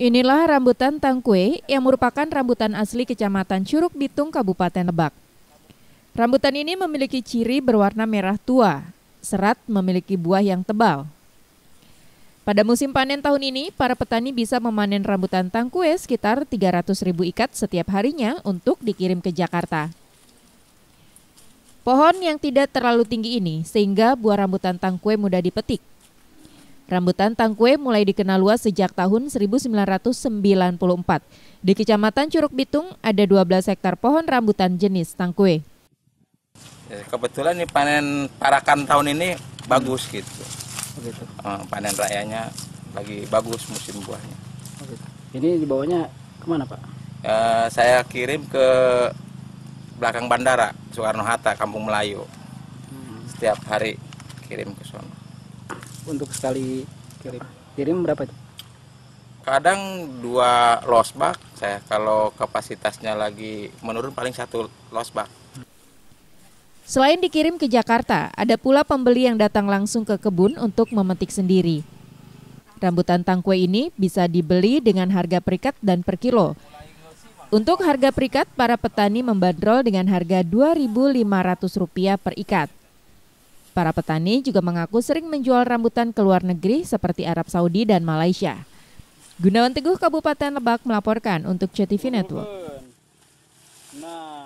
Inilah rambutan tangkwe yang merupakan rambutan asli Kecamatan Curug Bitung, Kabupaten Lebak. Rambutan ini memiliki ciri berwarna merah tua, serat memiliki buah yang tebal. Pada musim panen tahun ini, para petani bisa memanen rambutan tangkwe sekitar 300 ribu ikat setiap harinya untuk dikirim ke Jakarta. Pohon yang tidak terlalu tinggi ini sehingga buah rambutan tangkwe mudah dipetik Rambutan tangkwe mulai dikenal luas sejak tahun 1994. Di Kecamatan Curug Bitung ada 12 hektar pohon rambutan jenis tangkwe. Ya, kebetulan ini panen parakan tahun ini bagus gitu. Eh, panen rayanya lagi bagus musim buahnya. Begitu. Ini dibawanya kemana Pak? E, saya kirim ke belakang bandara Soekarno Hatta, Kampung Melayu. Hmm. Setiap hari kirim ke sana untuk sekali kirim kirim berapa itu kadang dua losbak saya kalau kapasitasnya lagi menurun paling satu losbak Selain dikirim ke Jakarta, ada pula pembeli yang datang langsung ke kebun untuk memetik sendiri. Rambutan tangkwe ini bisa dibeli dengan harga perikat dan per kilo. Untuk harga perikat, para petani membandrol dengan harga Rp2.500 per ikat. Para petani juga mengaku sering menjual rambutan ke luar negeri seperti Arab Saudi dan Malaysia. Gunawan Teguh Kabupaten Lebak melaporkan untuk CTV Network. Nah.